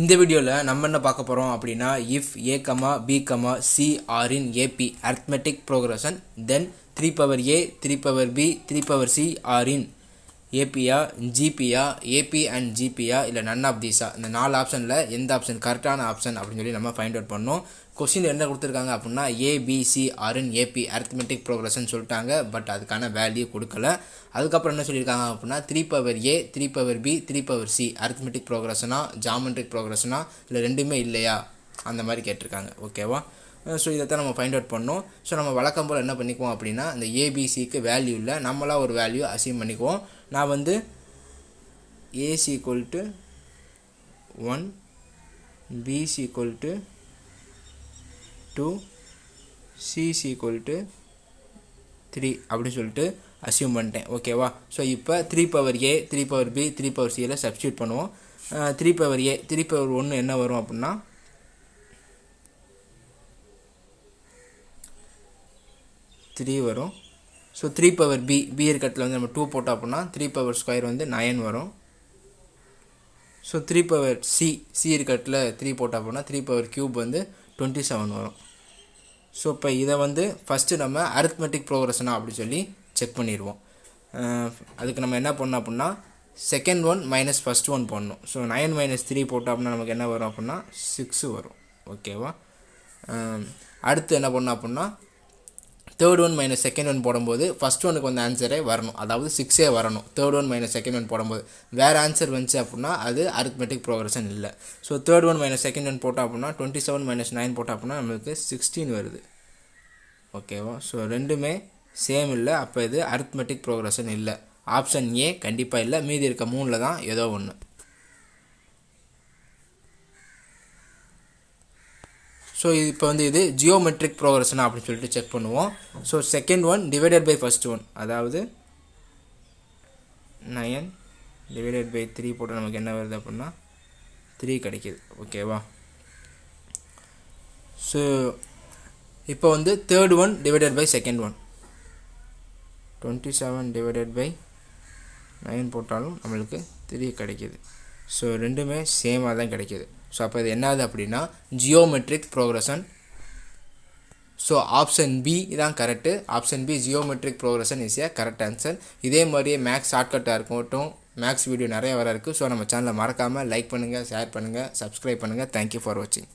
இந்த வீடியோவில் நம்ம என்ன பார்க்க போகிறோம் அப்படின்னா if A comma B comma C are in A P arithmetic progression then three power A three power B three power C are in ஏபியா ஜிபியா ஏபி அண்ட் ஜிபியா இல்லை நன் ஆஃப் தீஸா இந்த நாலு ஆப்ஷனில் எந்த ஆப்ஷன் கரெக்டான ஆப்ஷன் அப்படின்னு சொல்லி நம்ம ஃபைண்ட் அவுட் பண்ணோம் கொஸ்டின் என்ன கொடுத்துருக்காங்க அப்படின்னா ஏபிசி அருண் ஏபி அரித்மெட்டிக் ப்ரோக்ரஸ்ன்னு சொல்லிட்டாங்க பட் அதுக்கான வேல்யூ கொடுக்கல அதுக்கப்புறம் என்ன சொல்லியிருக்காங்க அப்படின்னா three power A three power B three power C arithmetic ப்ரோக்ரஸ்னா ஜாமெட்ரிக் ப்ரோக்ரஸ்னா இல்லை ரெண்டுமே இல்லையா அந்த மாதிரி கேட்டிருக்காங்க ஓகேவா ஸோ இதை தான் நம்ம ஃபைண்ட் அவுட் பண்ணோம் ஸோ நம்ம வழக்கம் போல் என்ன பண்ணிக்குவோம் அப்படின்னா அந்த ஏபிசிக்கு வேல்யூ இல்லை நம்மளாக ஒரு வேல்யூ அசீவ் பண்ணிக்குவோம் நான் வந்து A is equal to one B is equal to two C is equal to three அப்படின்னு சொல்லிட்டு அசியூம் பண்ணிட்டேன் ஓகேவா ஸோ இப்போ three power A three power B three power சியில் சப்ஸ்டியூட் பண்ணுவோம் three power A three power ஒன்று என்ன வரும் அப்படின்னா த்ரீ வரும் so three power B B இருக்கட்டில் வந்து நம்ம டூ போட்டோம் அப்படின்னா த்ரீ பவர் ஸ்கொயர் வந்து நயன் வரும் so three power C C இருக்கட்டில் த்ரீ போட்டால் அப்படின்னா த்ரீ பவர் க்யூப் வந்து டுவெண்ட்டி செவன் வரும் ஸோ இப்போ இதை வந்து ஃபஸ்ட்டு நம்ம அரித்மெட்டிக் ப்ரோக்ரஷனா அப்படின்னு சொல்லி செக் பண்ணிடுவோம் அதுக்கு நம்ம என்ன பண்ணோம் அப்படின்னா second one minus first one பண்ணணும் ஸோ நைன் மைனஸ் த்ரீ போட்டோம் அப்படின்னா நமக்கு என்ன வரும் அப்படின்னா சிக்ஸு வரும் ஓகேவா அடுத்து என்ன பண்ணோம் அப்படின்னா third one minus second one போடும்போது ஃபஸ்ட் ஒனுக்கு வந்து ஆன்சரே வரணும் அதாவது சிக்ஸே வரணும் third one minus second one போடும்போது வேறு ஆன்சர் வந்துச்சு அப்படின்னா அது அரித்மெட்டிக் ப்ரோக்ரஷன் இல்லை so third one minus second one போட்டால் அப்படின்னா டுவெண்ட்டி செவன் மைனஸ் நைன் போட்டால் அப்படின்னா நம்மளுக்கு சிக்ஸ்டீன் வருது ஓகேவா ஸோ ரெண்டுமே சேம் இல்லை அப்போ இது அரித்மெட்டிக் ப்ரோக்ரஷன் இல்லை ஆப்ஷன் ஏ கண்டிப்பாக இல்லை மீதி இருக்க மூணில் தான் ஏதோ ஒன்று ஸோ இப்போ வந்து இது ஜியோமெட்ரிக் ப்ரோக்ரஷனா அப்படின்னு சொல்லிட்டு செக் பண்ணுவோம் so second one divided by first one அதாவது நயன் டிவைடட் பை த்ரீ போட்டால் நமக்கு என்ன வருது அப்படின்னா த்ரீ கிடைக்கிது ஓகேவா ஸோ இப்போ வந்து third one divided by second one twenty seven divided by nine போட்டாலும் நம்மளுக்கு த்ரீ கிடைக்கிது ஸோ ரெண்டுமே சேமாக தான் கிடைக்கிது ஸோ அப்போ இது என்னது அப்படின்னா geometric progression so option B தான் correct option B geometric progression is a correct answer இதே மாதிரியே மேக்ஸ் ஷார்ட்கட்டாக இருக்கட்டும் மேக்ஸ் வீடியோ நிறைய வர இருக்குது ஸோ நம்ம சேனலை மறக்காமல் லைக் பண்ணுங்கள் ஷேர் பண்ணுங்கள் சப்ஸ்கிரைப் பண்ணுங்கள் தேங்க்யூ ஃபார் வாட்சிங்